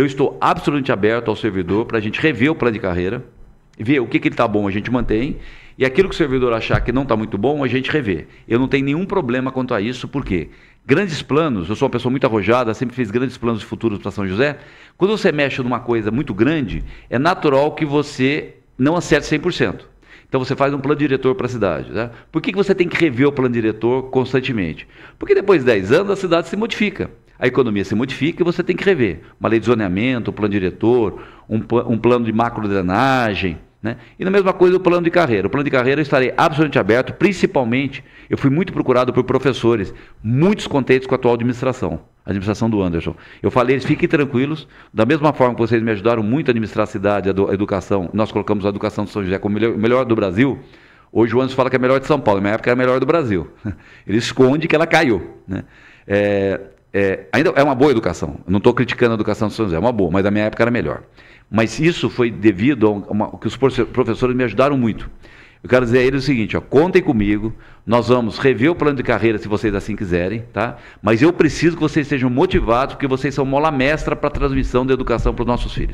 Eu estou absolutamente aberto ao servidor para a gente rever o plano de carreira, ver o que, que ele está bom, a gente mantém. E aquilo que o servidor achar que não está muito bom, a gente revê. Eu não tenho nenhum problema quanto a isso, porque grandes planos, eu sou uma pessoa muito arrojada, sempre fiz grandes planos futuros para São José. Quando você mexe numa coisa muito grande, é natural que você não acerte 100%. Então você faz um plano diretor para a cidade. Né? Por que, que você tem que rever o plano diretor constantemente? Porque depois de 10 anos a cidade se modifica a economia se modifica e você tem que rever. Uma lei de zoneamento, um plano diretor, um, um plano de macro drenagem. Né? E na mesma coisa o plano de carreira. O plano de carreira eu estarei absolutamente aberto, principalmente eu fui muito procurado por professores, muitos contentes com a atual administração, a administração do Anderson. Eu falei, eles fiquem tranquilos, da mesma forma que vocês me ajudaram muito a administrar a cidade, a educação, nós colocamos a educação de São José como o melhor do Brasil, hoje o Anderson fala que é a melhor de São Paulo, na minha época era a melhor do Brasil. Ele esconde que ela caiu. Né? É, é, ainda é uma boa educação. não estou criticando a educação de São José, é uma boa, mas na minha época era melhor. Mas isso foi devido ao que os professores me ajudaram muito. Eu quero dizer a eles o seguinte: ó, contem comigo, nós vamos rever o plano de carreira se vocês assim quiserem, tá? Mas eu preciso que vocês sejam motivados, porque vocês são mola mestra para a transmissão da educação para os nossos filhos.